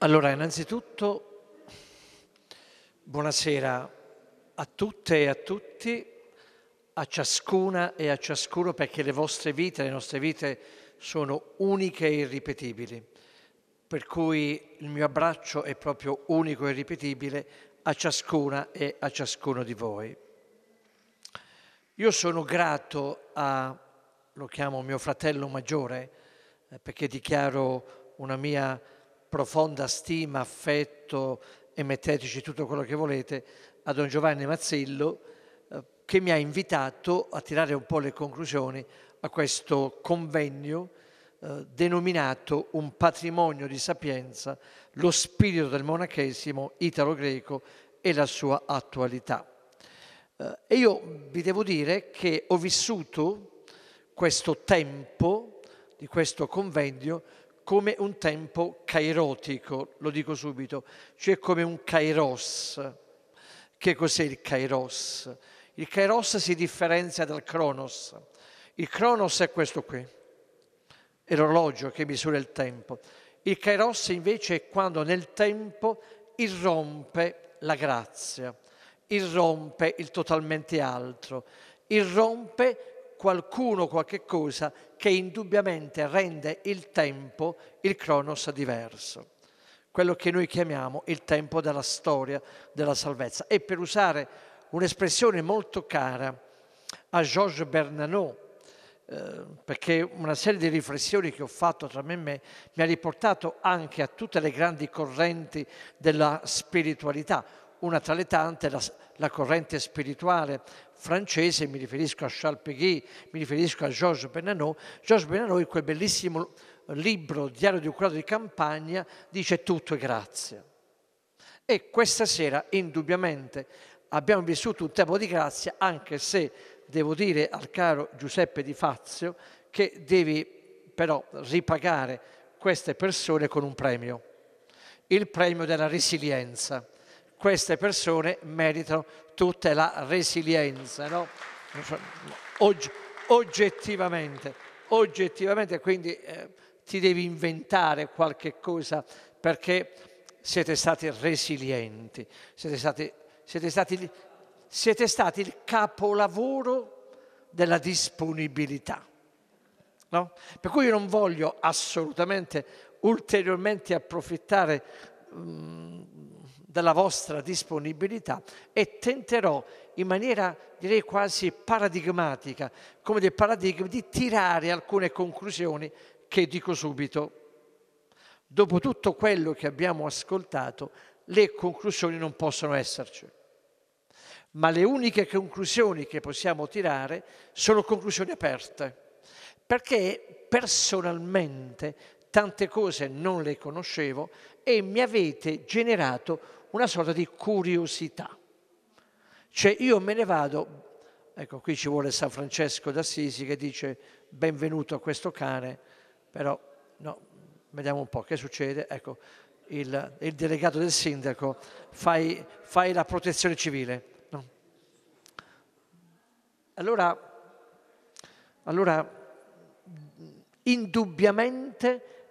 Allora, innanzitutto, buonasera a tutte e a tutti, a ciascuna e a ciascuno, perché le vostre vite, le nostre vite sono uniche e irripetibili. Per cui il mio abbraccio è proprio unico e irripetibile a ciascuna e a ciascuno di voi. Io sono grato a, lo chiamo mio fratello maggiore, eh, perché dichiaro una mia profonda stima, affetto e metteteci tutto quello che volete a Don Giovanni Mazzillo eh, che mi ha invitato a tirare un po' le conclusioni a questo convegno eh, denominato Un patrimonio di sapienza, lo spirito del monachesimo italo-greco e la sua attualità. Eh, e io vi devo dire che ho vissuto questo tempo di questo convegno come un tempo cairotico, lo dico subito, cioè come un kairos. Che cos'è il kairos? Il kairos si differenzia dal cronos. Il cronos è questo qui, è l'orologio che misura il tempo. Il kairos invece è quando nel tempo irrompe la grazia, irrompe il totalmente altro, irrompe qualcuno, qualche cosa che indubbiamente rende il tempo, il cronos diverso, quello che noi chiamiamo il tempo della storia della salvezza. E per usare un'espressione molto cara a Georges Bernanot, eh, perché una serie di riflessioni che ho fatto tra me e me mi ha riportato anche a tutte le grandi correnti della spiritualità, una tra le tante la, la corrente spirituale francese, mi riferisco a Charles Péguy, mi riferisco a Georges Benanot. Georges Benanot in quel bellissimo libro, Diario di un curato di campagna, dice tutto è grazia. E questa sera indubbiamente abbiamo vissuto un tempo di grazia, anche se devo dire al caro Giuseppe Di Fazio che devi però ripagare queste persone con un premio, il premio della resilienza queste persone meritano tutta la resilienza, no? oggettivamente, oggettivamente, quindi eh, ti devi inventare qualche cosa perché siete stati resilienti, siete stati, siete stati, siete stati il capolavoro della disponibilità. No? Per cui io non voglio assolutamente ulteriormente approfittare mh, mm, dalla vostra disponibilità e tenterò in maniera direi quasi paradigmatica, come dei paradigmi, di tirare alcune conclusioni che dico subito. Dopo tutto quello che abbiamo ascoltato, le conclusioni non possono esserci. Ma le uniche conclusioni che possiamo tirare sono conclusioni aperte, perché personalmente tante cose non le conoscevo e mi avete generato una sorta di curiosità. Cioè io me ne vado, ecco qui ci vuole San Francesco d'Assisi che dice benvenuto a questo cane, però no, vediamo un po' che succede, ecco il, il delegato del sindaco fai, fai la protezione civile. No? Allora, allora, indubbiamente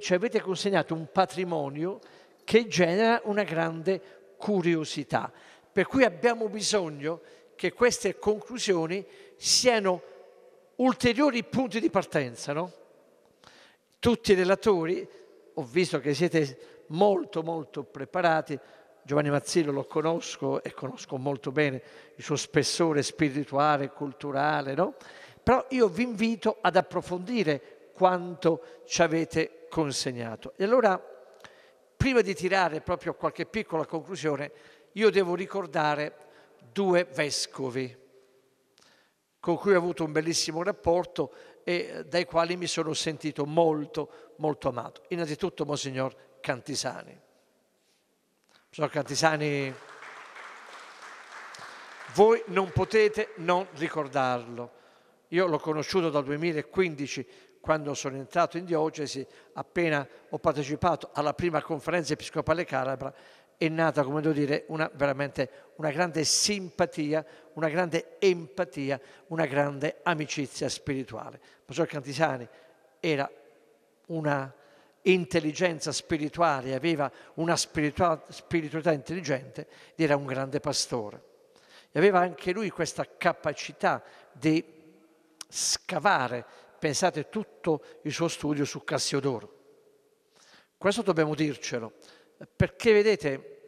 ci avete consegnato un patrimonio che genera una grande curiosità. Per cui abbiamo bisogno che queste conclusioni siano ulteriori punti di partenza. No? Tutti i relatori, ho visto che siete molto molto preparati, Giovanni Mazzillo lo conosco e conosco molto bene il suo spessore spirituale, culturale, no? però io vi invito ad approfondire quanto ci avete consegnato. E allora prima di tirare proprio qualche piccola conclusione, io devo ricordare due vescovi con cui ho avuto un bellissimo rapporto e eh, dai quali mi sono sentito molto, molto amato. Innanzitutto Monsignor Cantisani. Monsignor Cantisani, voi non potete non ricordarlo. Io l'ho conosciuto dal 2015 quando sono entrato in diocesi, appena ho partecipato alla prima conferenza episcopale calabra, è nata, come devo dire, una, veramente una grande simpatia, una grande empatia, una grande amicizia spirituale. Monsignor Cantisani era una intelligenza spirituale, aveva una spiritualità intelligente ed era un grande pastore. E aveva anche lui questa capacità di scavare pensate tutto il suo studio su Cassiodoro. Questo dobbiamo dircelo, perché vedete,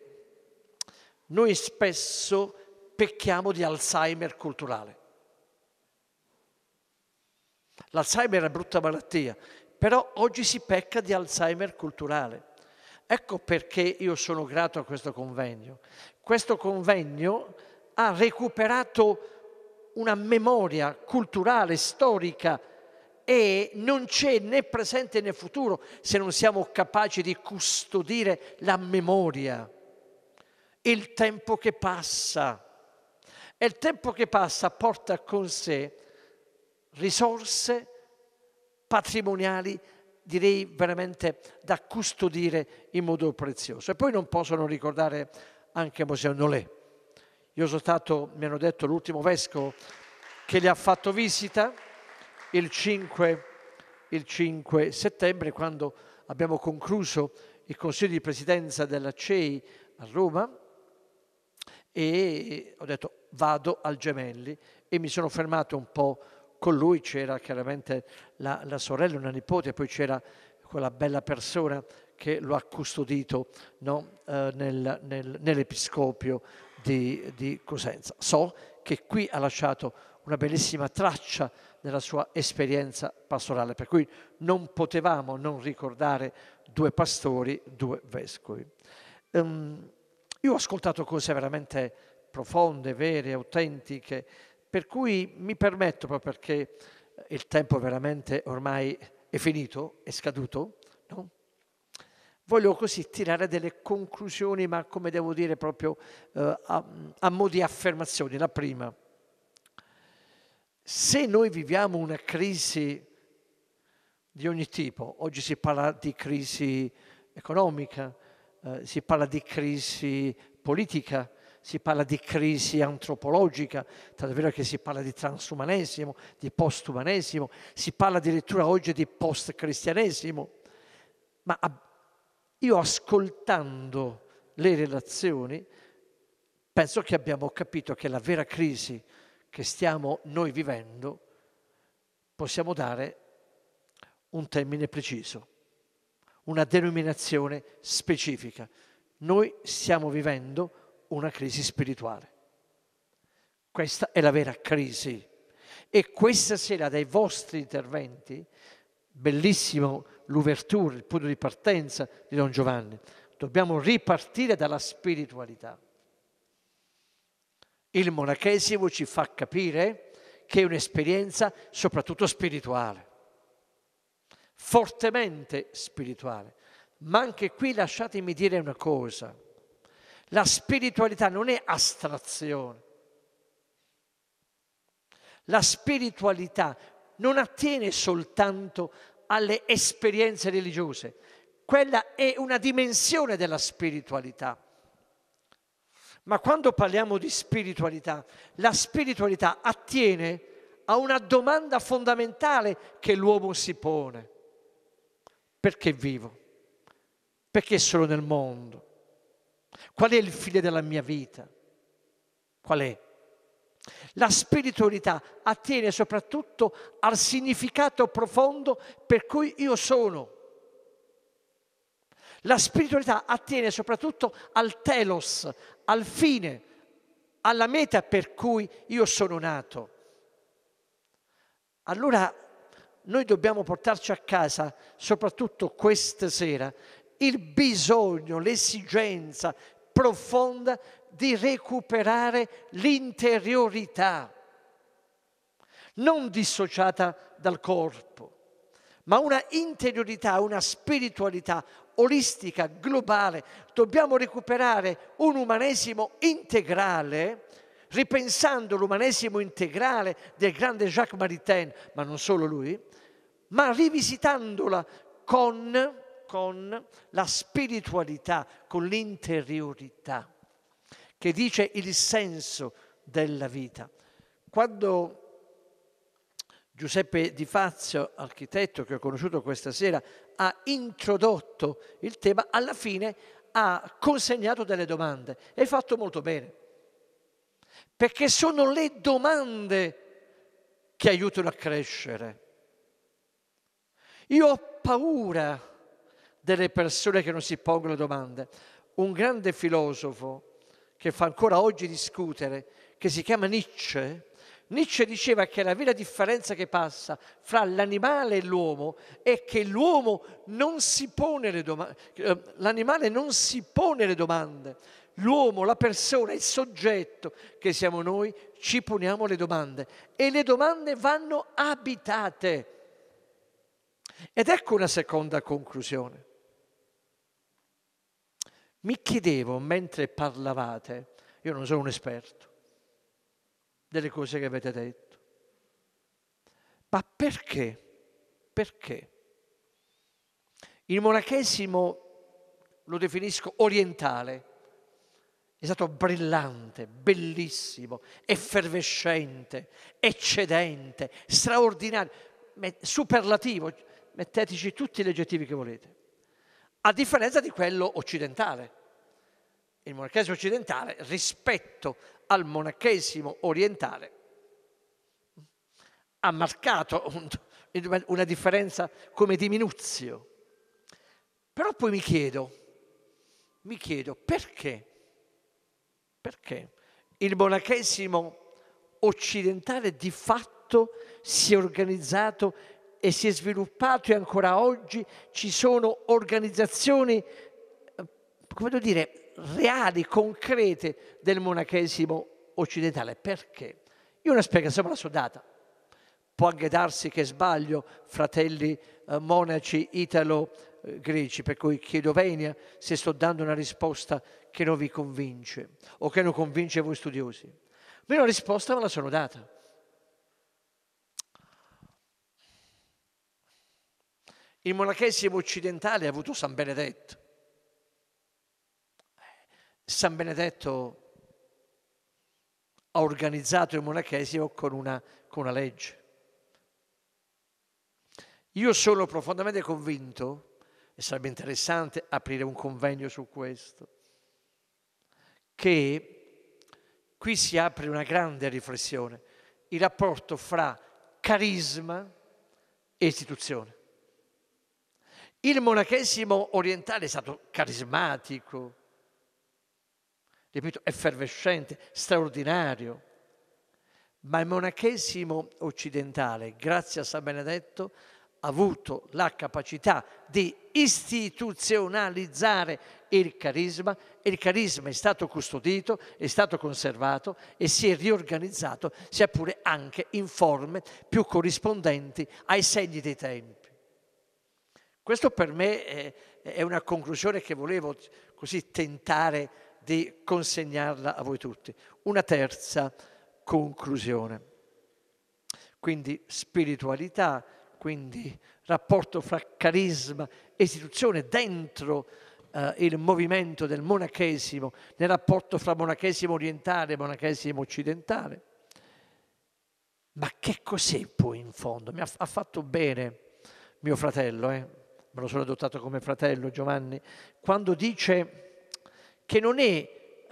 noi spesso pecchiamo di Alzheimer culturale. L'Alzheimer è una brutta malattia, però oggi si pecca di Alzheimer culturale. Ecco perché io sono grato a questo convegno. Questo convegno ha recuperato una memoria culturale, storica, e non c'è né presente né futuro se non siamo capaci di custodire la memoria, il tempo che passa. E il tempo che passa porta con sé risorse patrimoniali, direi veramente da custodire in modo prezioso. E poi non possono ricordare anche Mosè Nolè. Io sono stato, mi hanno detto, l'ultimo vescovo che gli ha fatto visita il 5, il 5 settembre, quando abbiamo concluso il Consiglio di Presidenza della CEI a Roma e ho detto vado al Gemelli e mi sono fermato un po' con lui, c'era chiaramente la, la sorella, una nipote, poi c'era quella bella persona che lo ha custodito no, eh, nel, nel, nell'episcopio di, di Cosenza. So che qui ha lasciato una bellissima traccia nella sua esperienza pastorale, per cui non potevamo non ricordare due pastori, due vescovi. Um, io ho ascoltato cose veramente profonde, vere, autentiche, per cui mi permetto, proprio perché il tempo veramente ormai è finito, è scaduto, no? voglio così tirare delle conclusioni, ma come devo dire proprio eh, a, a mo' di affermazioni. La prima, se noi viviamo una crisi di ogni tipo, oggi si parla di crisi economica, eh, si parla di crisi politica, si parla di crisi antropologica, tanto è vero che si parla di transumanesimo, di postumanesimo, si parla addirittura oggi di postcristianesimo. Ma io ascoltando le relazioni penso che abbiamo capito che la vera crisi che stiamo noi vivendo, possiamo dare un termine preciso, una denominazione specifica. Noi stiamo vivendo una crisi spirituale. Questa è la vera crisi. E questa sera dai vostri interventi, bellissimo l'ouverture, il punto di partenza di Don Giovanni, dobbiamo ripartire dalla spiritualità. Il monachesimo ci fa capire che è un'esperienza soprattutto spirituale, fortemente spirituale. Ma anche qui lasciatemi dire una cosa, la spiritualità non è astrazione. La spiritualità non attiene soltanto alle esperienze religiose, quella è una dimensione della spiritualità. Ma quando parliamo di spiritualità, la spiritualità attiene a una domanda fondamentale che l'uomo si pone. Perché vivo? Perché sono nel mondo? Qual è il fine della mia vita? Qual è? La spiritualità attiene soprattutto al significato profondo per cui io sono. La spiritualità attiene soprattutto al telos, al fine, alla meta per cui io sono nato. Allora noi dobbiamo portarci a casa, soprattutto questa sera, il bisogno, l'esigenza profonda di recuperare l'interiorità, non dissociata dal corpo, ma una interiorità, una spiritualità, olistica, globale, dobbiamo recuperare un umanesimo integrale, ripensando l'umanesimo integrale del grande Jacques Maritain, ma non solo lui, ma rivisitandola con, con la spiritualità, con l'interiorità, che dice il senso della vita. Quando Giuseppe Di Fazio, architetto che ho conosciuto questa sera, ha introdotto il tema, alla fine ha consegnato delle domande e hai fatto molto bene, perché sono le domande che aiutano a crescere. Io ho paura delle persone che non si pongono domande. Un grande filosofo che fa ancora oggi discutere, che si chiama Nietzsche, Nietzsche diceva che la vera differenza che passa fra l'animale e l'uomo è che l'uomo non si pone le domande, eh, l'animale non si pone le domande, l'uomo, la persona, il soggetto che siamo noi, ci poniamo le domande e le domande vanno abitate. Ed ecco una seconda conclusione. Mi chiedevo mentre parlavate, io non sono un esperto, delle cose che avete detto. Ma perché? Perché? Il monachesimo lo definisco orientale, è stato brillante, bellissimo, effervescente, eccedente, straordinario, superlativo, metteteci tutti gli aggettivi che volete, a differenza di quello occidentale il monachesimo occidentale rispetto al monachesimo orientale ha marcato un, una differenza come diminuzio. Però poi mi chiedo, mi chiedo perché, perché il monachesimo occidentale di fatto si è organizzato e si è sviluppato e ancora oggi ci sono organizzazioni, eh, come devo dire, reali, concrete del monachesimo occidentale. Perché? Io una spiegazione me la so data. Può anche darsi che sbaglio, fratelli eh, monaci italo-greci, eh, per cui chiedo venia se sto dando una risposta che non vi convince o che non convince voi studiosi. Ma una risposta me la sono data. Il monachesimo occidentale ha avuto San Benedetto, San Benedetto ha organizzato il monachesimo con una, con una legge. Io sono profondamente convinto, e sarebbe interessante aprire un convegno su questo, che qui si apre una grande riflessione, il rapporto fra carisma e istituzione. Il monachesimo orientale è stato carismatico, ripeto, effervescente, straordinario. Ma il monachesimo occidentale, grazie a San Benedetto, ha avuto la capacità di istituzionalizzare il carisma e il carisma è stato custodito, è stato conservato e si è riorganizzato, sia pure anche in forme più corrispondenti ai segni dei tempi. Questo per me è una conclusione che volevo così tentare di di consegnarla a voi tutti. Una terza conclusione. Quindi spiritualità, quindi rapporto fra carisma e istituzione dentro eh, il movimento del monachesimo, nel rapporto fra monachesimo orientale e monachesimo occidentale. Ma che cos'è poi in fondo? Mi ha, ha fatto bene mio fratello, eh? me lo sono adottato come fratello Giovanni, quando dice che non è eh,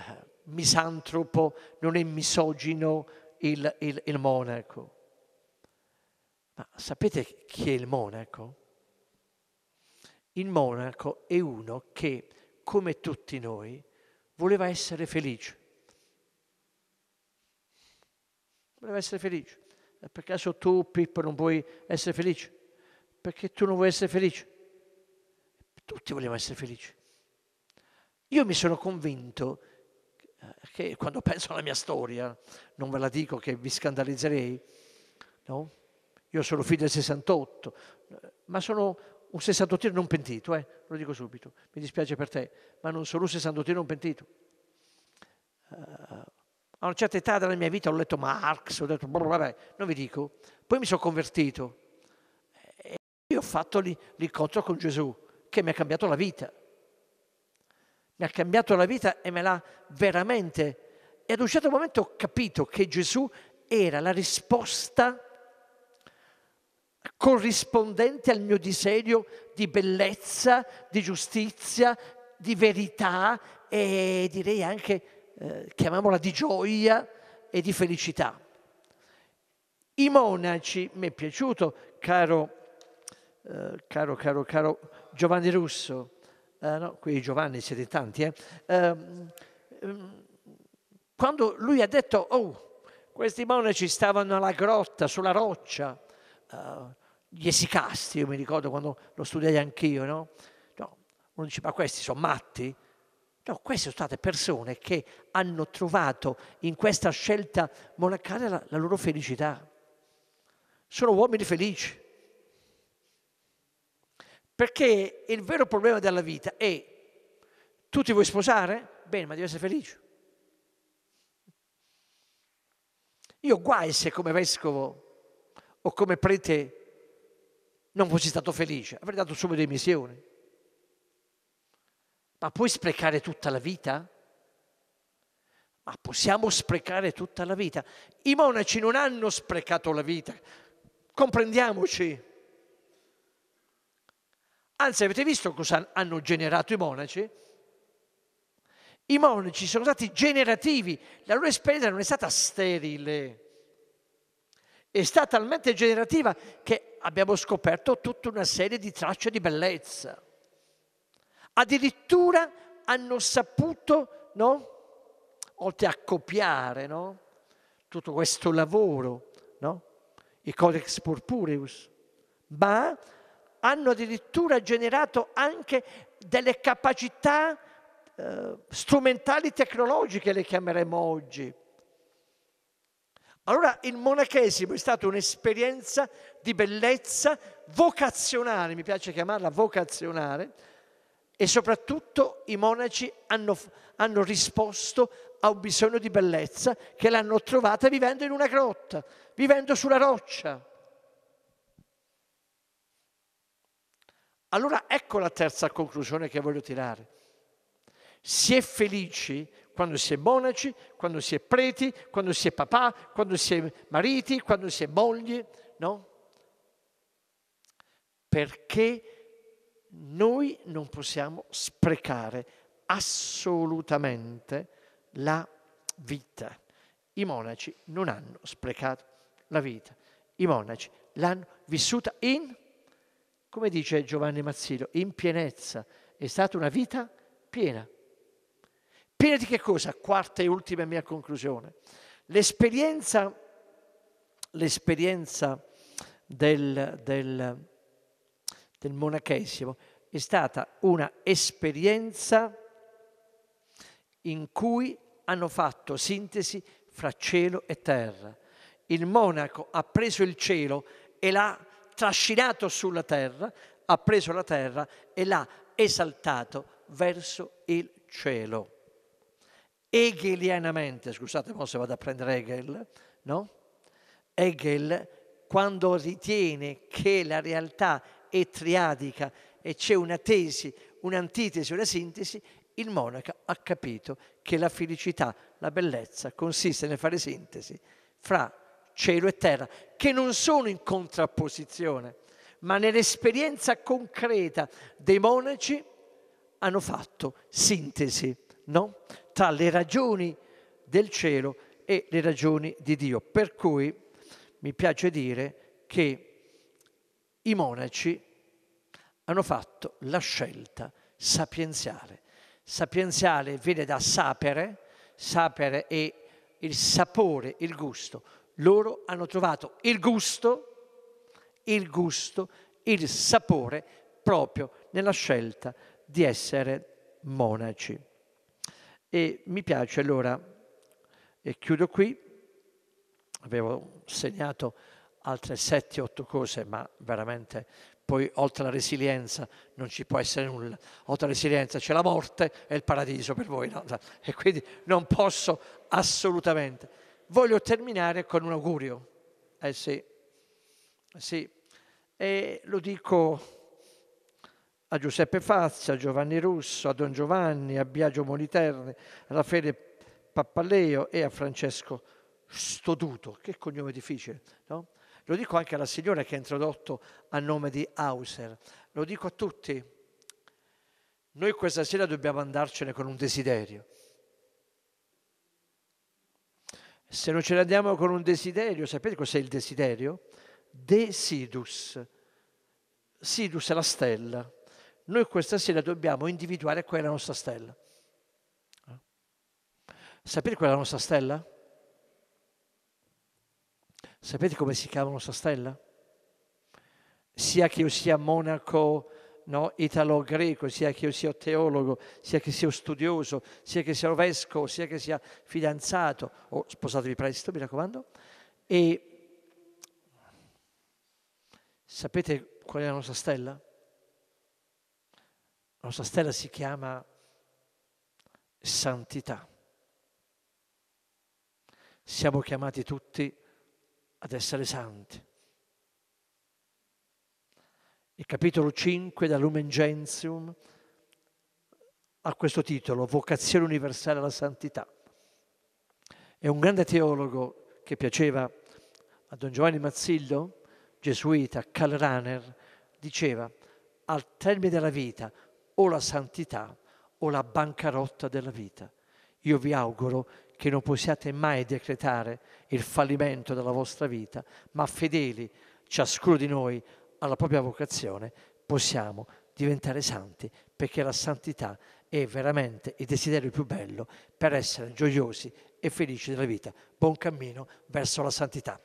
misantropo, non è misogino il, il, il monaco. Ma sapete chi è il monaco? Il monaco è uno che, come tutti noi, voleva essere felice. Voleva essere felice. Eh, per caso tu, Pippo, non vuoi essere felice? Perché tu non vuoi essere felice? Tutti vogliamo essere felici. Io mi sono convinto che quando penso alla mia storia, non ve la dico che vi scandalizzerei, no? Io sono figlio del 68, ma sono un 68 non pentito, eh? lo dico subito, mi dispiace per te, ma non sono un 68 non pentito. Uh, a una certa età della mia vita ho letto Marx, ho detto, vabbè, non vi dico. Poi mi sono convertito e ho fatto l'incontro con Gesù, che mi ha cambiato la vita mi ha cambiato la vita e me l'ha veramente... E ad un certo momento ho capito che Gesù era la risposta corrispondente al mio desiderio di bellezza, di giustizia, di verità e direi anche, eh, chiamiamola, di gioia e di felicità. I monaci, mi è piaciuto, caro, eh, caro, caro, caro Giovanni Russo, eh, no, qui Giovanni siete tanti, eh, ehm, ehm, quando lui ha detto, oh, questi monaci stavano alla grotta, sulla roccia, eh, gli esicasti, io mi ricordo quando lo studiai anch'io, no? no? Uno dice, ma questi sono matti? No, queste sono state persone che hanno trovato in questa scelta monacale la, la loro felicità. Sono uomini felici perché il vero problema della vita è tu ti vuoi sposare? Bene, ma devi essere felice. Io guai se come vescovo o come prete non fossi stato felice, avrei dato subito delle Ma puoi sprecare tutta la vita? Ma possiamo sprecare tutta la vita? I monaci non hanno sprecato la vita, comprendiamoci. Anzi, avete visto cosa hanno generato i monaci? I monaci sono stati generativi, la loro esperienza non è stata sterile, è stata talmente generativa che abbiamo scoperto tutta una serie di tracce di bellezza. Addirittura hanno saputo, no? oltre a copiare no? tutto questo lavoro, no? i Codex Purpureus, ma hanno addirittura generato anche delle capacità eh, strumentali tecnologiche, le chiameremo oggi. Allora il monachesimo è stata un'esperienza di bellezza vocazionale, mi piace chiamarla vocazionale, e soprattutto i monaci hanno, hanno risposto a un bisogno di bellezza che l'hanno trovata vivendo in una grotta, vivendo sulla roccia. Allora ecco la terza conclusione che voglio tirare. Si è felici quando si è monaci, quando si è preti, quando si è papà, quando si è mariti, quando si è mogli, no? Perché noi non possiamo sprecare assolutamente la vita. I monaci non hanno sprecato la vita, i monaci l'hanno vissuta in come dice Giovanni Mazzillo, in pienezza, è stata una vita piena. Piena di che cosa? Quarta e ultima mia conclusione. L'esperienza, l'esperienza del, del, del monachesimo è stata una esperienza in cui hanno fatto sintesi fra cielo e terra. Il monaco ha preso il cielo e l'ha trascinato sulla terra, ha preso la terra e l'ha esaltato verso il cielo. Hegelianamente, scusate, mo se vado a prendere Hegel, no? Hegel, quando ritiene che la realtà è triadica e c'è una tesi, un'antitesi, una sintesi, il monaco ha capito che la felicità, la bellezza consiste nel fare sintesi fra cielo e terra, che non sono in contrapposizione, ma nell'esperienza concreta dei monaci hanno fatto sintesi no? tra le ragioni del cielo e le ragioni di Dio. Per cui mi piace dire che i monaci hanno fatto la scelta sapienziale. Sapienziale viene da sapere, sapere è il sapore, il gusto, loro hanno trovato il gusto, il gusto, il sapore proprio nella scelta di essere monaci. E mi piace allora, e chiudo qui, avevo segnato altre 7-8 cose, ma veramente poi oltre alla resilienza non ci può essere nulla, oltre alla resilienza c'è la morte e il paradiso per voi, no? e quindi non posso assolutamente voglio terminare con un augurio. Eh sì, sì. E lo dico a Giuseppe Fazza, a Giovanni Russo, a Don Giovanni, a Biagio Moliterni, a Raffaele Pappaleo e a Francesco Stoduto. Che cognome difficile, no? Lo dico anche alla signora che ha introdotto a nome di Hauser. Lo dico a tutti. Noi questa sera dobbiamo andarcene con un desiderio. Se non ce la diamo con un desiderio, sapete cos'è il desiderio? Desidus. Sidus è la stella. Noi questa sera dobbiamo individuare qual è la nostra stella. Sapete qual è la nostra stella? Sapete come si chiama la nostra stella? Sia che io sia monaco, no, italo-greco, sia che io sia teologo, sia che sia studioso, sia che sia vescovo, sia che sia fidanzato, o sposatevi presto, mi raccomando, e sapete qual è la nostra stella? La nostra stella si chiama santità. Siamo chiamati tutti ad essere santi il capitolo 5 da Lumen Gentium ha questo titolo, Vocazione universale alla santità. È un grande teologo che piaceva a Don Giovanni Mazzillo, gesuita, Karl Rahner, diceva al termine della vita o la santità o la bancarotta della vita. Io vi auguro che non possiate mai decretare il fallimento della vostra vita, ma fedeli ciascuno di noi alla propria vocazione, possiamo diventare santi, perché la santità è veramente il desiderio più bello per essere gioiosi e felici della vita. Buon cammino verso la santità.